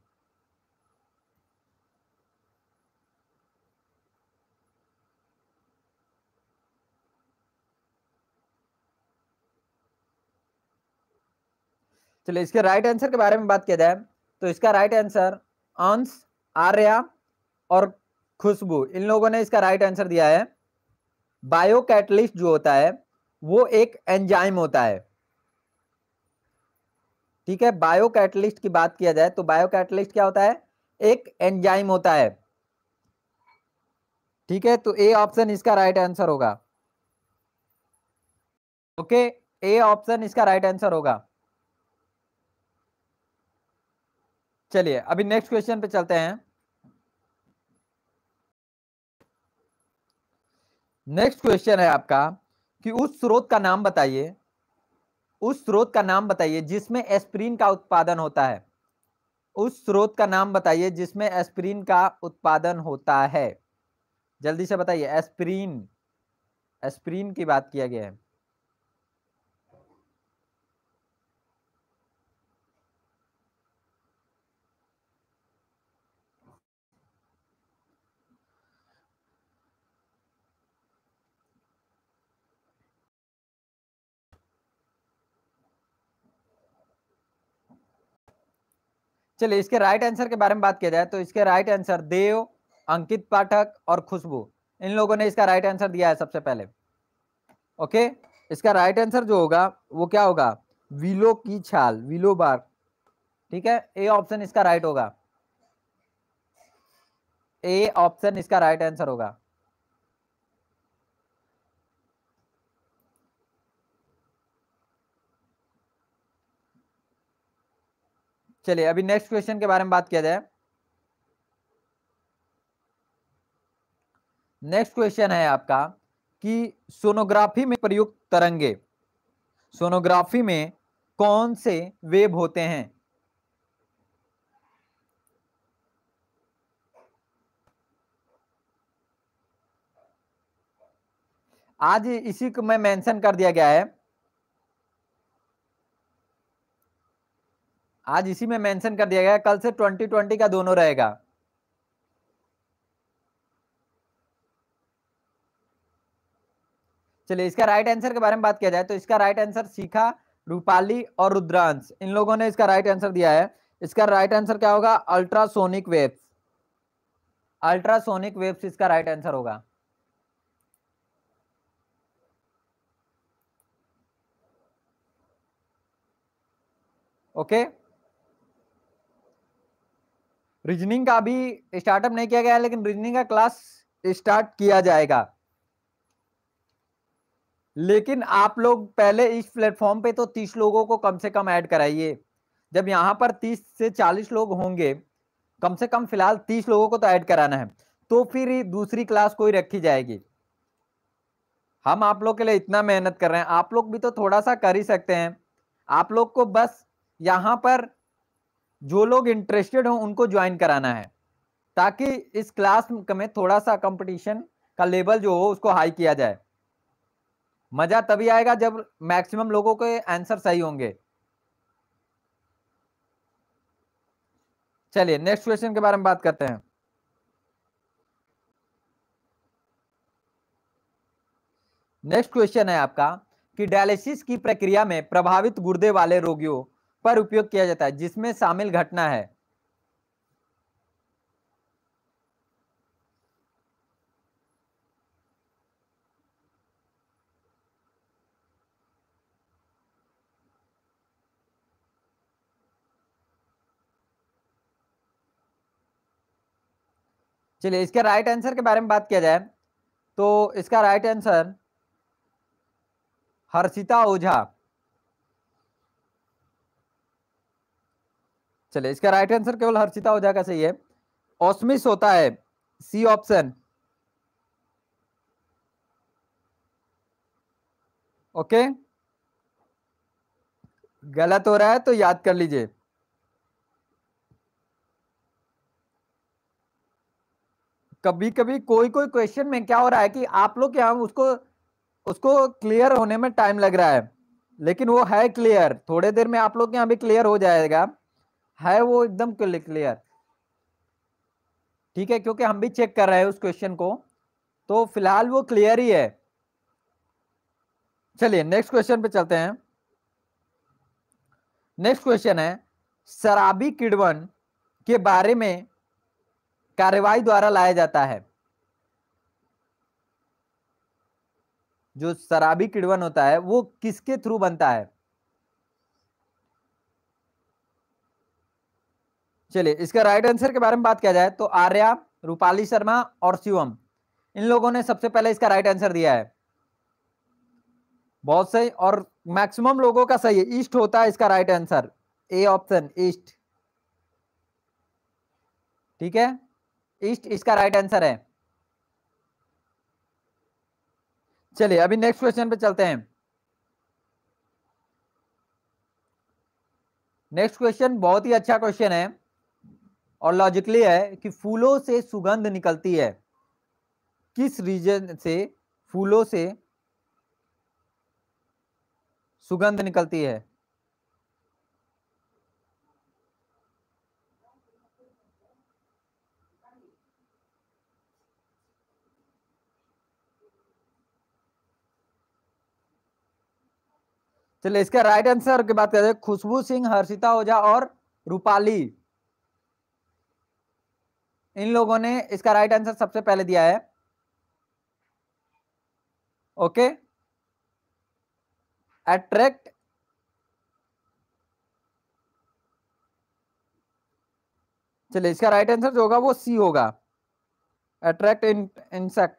चलिए इसके राइट आंसर के बारे में बात किया जाए तो इसका राइट आंसर अंश आर्या और खुशबू इन लोगों ने इसका राइट आंसर दिया है बायोकैटलिस्ट जो होता है वो एक एंजाइम होता है ठीक है बायोकैटलिस्ट की बात किया जाए तो बायोकैटलिस्ट क्या होता है एक एंजाइम होता है ठीक है तो ए ऑप्शन इसका राइट आंसर होगा ओके ए ऑप्शन इसका राइट आंसर होगा चलिए अभी नेक्स्ट क्वेश्चन पे चलते हैं नेक्स्ट क्वेश्चन है आपका कि उस स्रोत का नाम बताइए उस स्रोत का नाम बताइए जिसमें एस्प्रीन का उत्पादन होता है उस स्रोत का नाम बताइए जिसमें एस्प्रीन का उत्पादन होता है जल्दी से बताइए एस्प्रीन एस्प्रीन की बात किया गया है चलिए इसके राइट आंसर के बारे में बात किया जाए तो इसके राइट आंसर देव अंकित पाठक और खुशबू इन लोगों ने इसका राइट आंसर दिया है सबसे पहले ओके इसका राइट आंसर जो होगा वो क्या होगा विलो की छाल विलो बार ठीक है ए ऑप्शन इसका राइट होगा ए ऑप्शन इसका राइट आंसर होगा चलिए अभी नेक्स्ट क्वेश्चन के बारे में बात किया जाए नेक्स्ट क्वेश्चन है आपका कि सोनोग्राफी में प्रयुक्त तरंगे सोनोग्राफी में कौन से वेब होते हैं आज इसी को मैं मेंशन कर दिया गया है आज इसी में मेंशन कर दिया गया कल से 2020 का दोनों रहेगा चलिए इसका राइट आंसर के बारे में बात किया जाए तो इसका राइट आंसर सीखा रूपाली और रुद्रांश इन लोगों ने इसका राइट आंसर दिया है इसका राइट आंसर क्या होगा अल्ट्रासोनिक वेव्स अल्ट्रासोनिक वेव्स इसका राइट आंसर होगा ओके okay? रीजनिंग का अभी स्टार्टअप नहीं किया गया है लेकिन रीजनिंग का क्लास स्टार्ट किया जाएगा लेकिन आप लोग पहले इस प्लेटफॉर्म पे तो तीस लोगों को कम से कम ऐड कराइए जब यहाँ पर तीस से चालीस लोग होंगे कम से कम फिलहाल तीस लोगों को तो ऐड कराना है तो फिर दूसरी क्लास कोई रखी जाएगी हम आप लोग के लिए इतना मेहनत कर रहे हैं आप लोग भी तो थोड़ा सा कर ही सकते हैं आप लोग को बस यहाँ पर जो लोग इंटरेस्टेड हों उनको ज्वाइन कराना है ताकि इस क्लास में थोड़ा सा कंपटीशन का लेवल जो हो उसको हाई किया जाए मजा तभी आएगा जब मैक्सिमम लोगों के आंसर सही होंगे चलिए नेक्स्ट क्वेश्चन के बारे में बात करते हैं नेक्स्ट क्वेश्चन है आपका कि डायलिसिस की प्रक्रिया में प्रभावित गुर्दे वाले रोगियों पर उपयोग किया जाता है जिसमें शामिल घटना है चलिए इसके राइट आंसर के बारे में बात किया जाए तो इसका राइट आंसर हर्षिता ओझा चलिए इसका राइट आंसर केवल हर्षिता ओझा का सही है ऑस्मिस होता है सी ऑप्शन ओके गलत हो रहा है तो याद कर लीजिए कभी कभी कोई कोई क्वेश्चन में क्या हो रहा है कि आप लोग क्या उसको उसको क्लियर होने में टाइम लग रहा है लेकिन वो है क्लियर थोड़े देर में आप लोग यहाँ भी क्लियर हो जाएगा है वो एकदम क्लियर ठीक है क्योंकि हम भी चेक कर रहे हैं उस क्वेश्चन को तो फिलहाल वो क्लियर ही है चलिए नेक्स्ट क्वेश्चन पे चलते हैं नेक्स्ट क्वेश्चन है शराबी किडवन के बारे में कार्रवाई द्वारा लाया जाता है जो शराबी किडवन होता है वो किसके थ्रू बनता है चलिए इसका राइट आंसर के बारे में बात किया जाए तो आर्या रूपाली शर्मा और शिवम इन लोगों ने सबसे पहले इसका राइट आंसर दिया है बहुत सही और मैक्सिमम लोगों का सही है ईस्ट होता है इसका right answer A option east ठीक है ईस्ट इसका राइट आंसर है चलिए अभी नेक्स्ट क्वेश्चन पे चलते हैं नेक्स्ट क्वेश्चन बहुत ही अच्छा क्वेश्चन है और लॉजिकली है कि फूलों से सुगंध निकलती है किस रीजन से फूलों से सुगंध निकलती है चलिए इसका राइट आंसर की बात करें खुशबू सिंह हर्षिता ओझा और रूपाली इन लोगों ने इसका राइट आंसर सबसे पहले दिया है ओके अट्रैक्ट चलिए इसका राइट आंसर जो होगा वो सी होगा अट्रैक्ट इन इंसेक्ट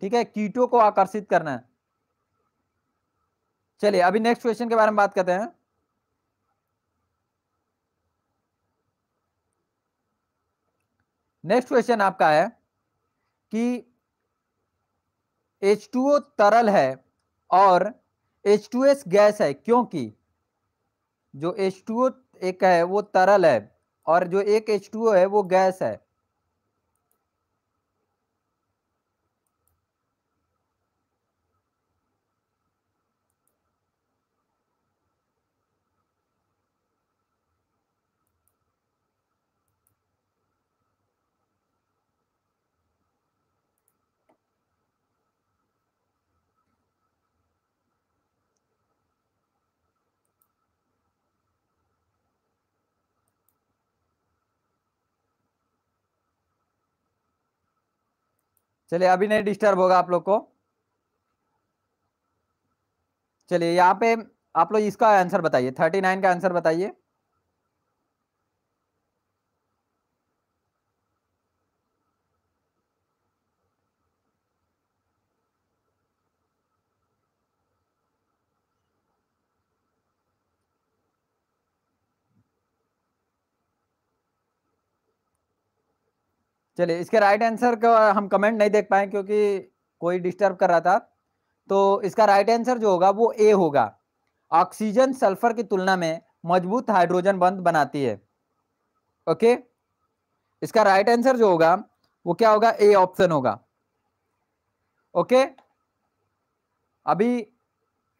ठीक है कीटों को आकर्षित करना है चलिए अभी नेक्स्ट क्वेश्चन के बारे में बात करते हैं नेक्स्ट क्वेश्चन आपका है कि एच तरल है और एच गैस है क्योंकि जो एच एक है वो तरल है और जो एक एच है वो गैस है चलिए अभी नहीं डिस्टर्ब होगा आप लोग को चलिए यहाँ पे आप लोग इसका आंसर बताइए थर्टी नाइन का आंसर बताइए चलिए इसके राइट आंसर का हम कमेंट नहीं देख पाए क्योंकि कोई डिस्टर्ब कर रहा था तो इसका राइट आंसर जो होगा वो ए होगा ऑक्सीजन सल्फर की तुलना में मजबूत हाइड्रोजन बंद बनाती है ओके इसका राइट आंसर जो होगा वो क्या होगा ए ऑप्शन होगा ओके अभी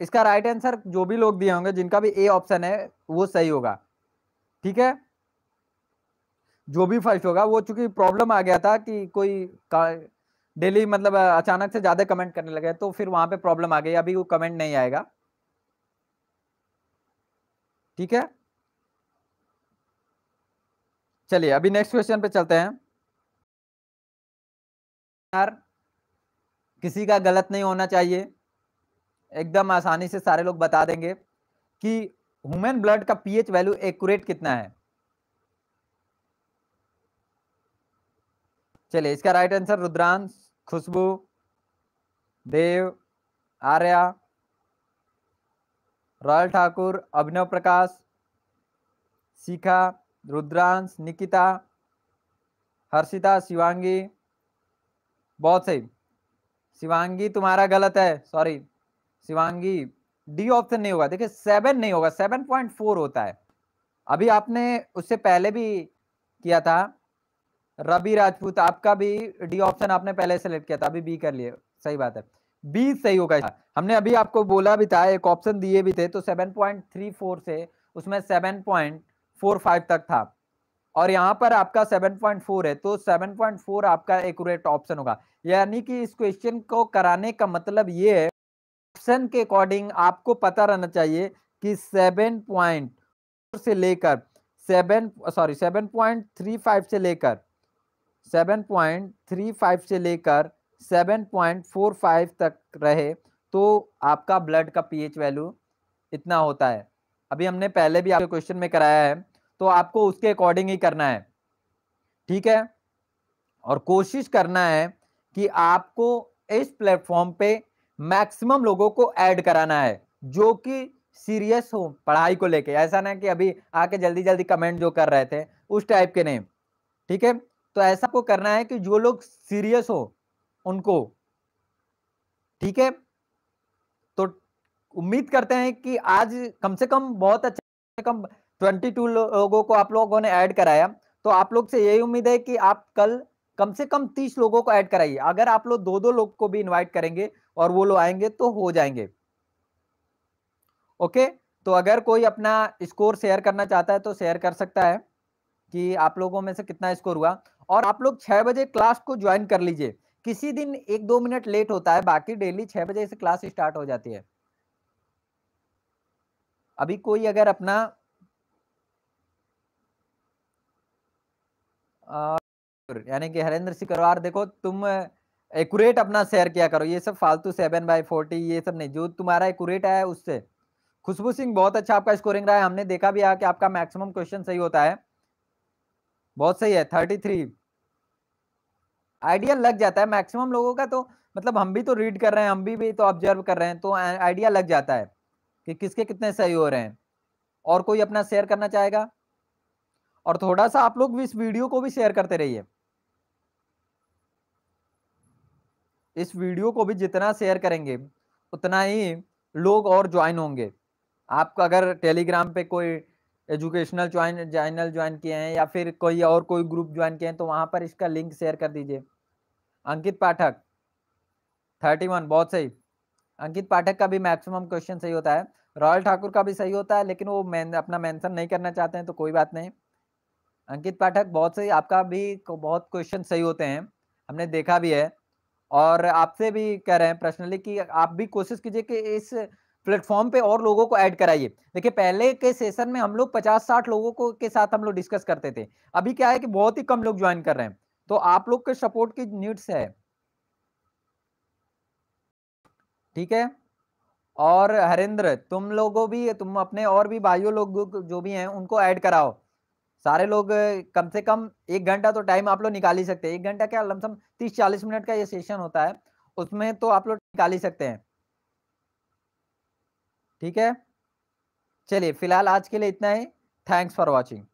इसका राइट आंसर जो भी लोग दिए होंगे जिनका भी ए ऑप्शन है वो सही होगा ठीक है जो भी फर्स्ट होगा वो चूंकि प्रॉब्लम आ गया था कि कोई डेली मतलब अचानक से ज्यादा कमेंट करने लगे तो फिर वहां पे प्रॉब्लम आ गई अभी वो कमेंट नहीं आएगा ठीक है चलिए अभी नेक्स्ट क्वेश्चन पे चलते हैं यार किसी का गलत नहीं होना चाहिए एकदम आसानी से सारे लोग बता देंगे कि ह्यूमन ब्लड का पीएच वैल्यू एक्यूरेट कितना है चलिए इसका राइट आंसर रुद्रांश खुशबू देव आर्या रॉयल ठाकुर अभिनव प्रकाश शिखा रुद्रांश निकिता हर्षिता शिवांगी बहुत सही शिवांगी तुम्हारा गलत है सॉरी शिवांगी डी ऑप्शन नहीं होगा देखिए सेवन नहीं होगा सेवन पॉइंट फोर होता है अभी आपने उससे पहले भी किया था रवि राजपूत आपका भी डी ऑप्शन आपने पहले सेलेक्ट किया था अभी बी कर लिए सही बात है बी सही होगा हमने अभी आपको बोला भी था एक ऑप्शन दिए भी थे तो 7.34 से उसमें 7.45 तक था और यहाँ पर आपका 7.4 है तो 7.4 आपका एकट ऑप्शन होगा यानी कि इस क्वेश्चन को कराने का मतलब ये है ऑप्शन के अकॉर्डिंग आपको पता रहना चाहिए कि 7.4 से लेकर 7 सॉरी 7.35 से लेकर 7.35 से लेकर 7.45 तक रहे तो आपका ब्लड का पीएच वैल्यू इतना होता है अभी हमने पहले भी आपके क्वेश्चन में कराया है तो आपको उसके अकॉर्डिंग ही करना है ठीक है और कोशिश करना है कि आपको इस प्लेटफॉर्म पे मैक्सिमम लोगों को ऐड कराना है जो कि सीरियस हो पढ़ाई को लेके ऐसा ना कि अभी आके जल्दी जल्दी कमेंट जो कर रहे थे उस टाइप के नहीं ठीक है तो ऐसा आपको करना है कि जो लोग सीरियस हो उनको ठीक है तो उम्मीद करते हैं कि आज कम से कम बहुत अच्छा कम 22 लोगों को आप लोगों ने ऐड कराया तो आप लोग से यही उम्मीद है कि आप कल कम से कम 30 लोगों को ऐड कराइए अगर आप लोग दो दो लोग को भी इनवाइट करेंगे और वो लोग आएंगे तो हो जाएंगे ओके तो अगर कोई अपना स्कोर शेयर करना चाहता है तो शेयर कर सकता है कि आप लोगों में से कितना स्कोर हुआ और आप लोग छह बजे क्लास को ज्वाइन कर लीजिए किसी दिन एक दो मिनट लेट होता है बाकी डेली छह बजे से क्लास स्टार्ट हो जाती है अभी कोई अगर अपना यानी कि हरेंद्र करवार देखो तुम एकट अपना शेयर किया करो ये सब फालतू सेवन बाई फोर्टी ये सब नहीं जो तुम्हारा एकट है उससे खुशबू सिंह बहुत अच्छा आपका स्कोरिंग रहा है हमने देखा भी है कि आपका मैक्सिमम क्वेश्चन सही होता है बहुत सही है थर्टी थ्री आइडिया लग जाता है मैक्सिमम लोगों का तो मतलब हम भी तो रीड कर रहे हैं हम भी, भी तो ऑब्जर्व कर रहे हैं तो आइडिया लग जाता है कि किसके कितने सही हो रहे हैं और कोई अपना शेयर करना चाहेगा और थोड़ा सा आप लोग भी इस वीडियो को भी शेयर करते रहिए इस वीडियो को भी जितना शेयर करेंगे उतना ही लोग और ज्वाइन होंगे आपका अगर टेलीग्राम पे कोई एजुकेशनल ज्वाइन चैनल ज्वाइन किए हैं या फिर कोई और कोई ग्रुप ज्वाइन किए हैं तो वहां पर इसका लिंक शेयर कर दीजिए अंकित पाठक थर्टी वन बहुत सही अंकित पाठक का भी मैक्सिमम क्वेश्चन सही होता है रॉयल ठाकुर का भी सही होता है लेकिन वो मैन, अपना मेंशन नहीं करना चाहते हैं तो कोई बात नहीं अंकित पाठक बहुत सही आपका भी बहुत क्वेश्चन सही होते हैं हमने देखा भी है और आपसे भी कह रहे हैं पर्सनली कि आप भी कोशिश कीजिए कि इस प्लेटफॉर्म पे और लोगों को ऐड कराइए देखिए पहले के सेशन में हम लोग पचास साठ लोगों को के साथ हम लोग डिस्कस करते थे अभी क्या है कि बहुत ही कम लोग ज्वाइन कर रहे हैं तो आप लोग के सपोर्ट की नीड्स है ठीक है और हरेंद्र तुम लोगों भी तुम अपने और भी भाइयों लोग जो भी हैं उनको ऐड कराओ सारे लोग कम से कम एक घंटा तो टाइम आप लोग निकाल ही सकते हैं एक घंटा क्या लमसम तीस चालीस मिनट का ये सेशन होता है उसमें तो आप लोग निकाल ही सकते हैं ठीक है चलिए फिलहाल आज के लिए इतना ही थैंक्स फॉर वॉचिंग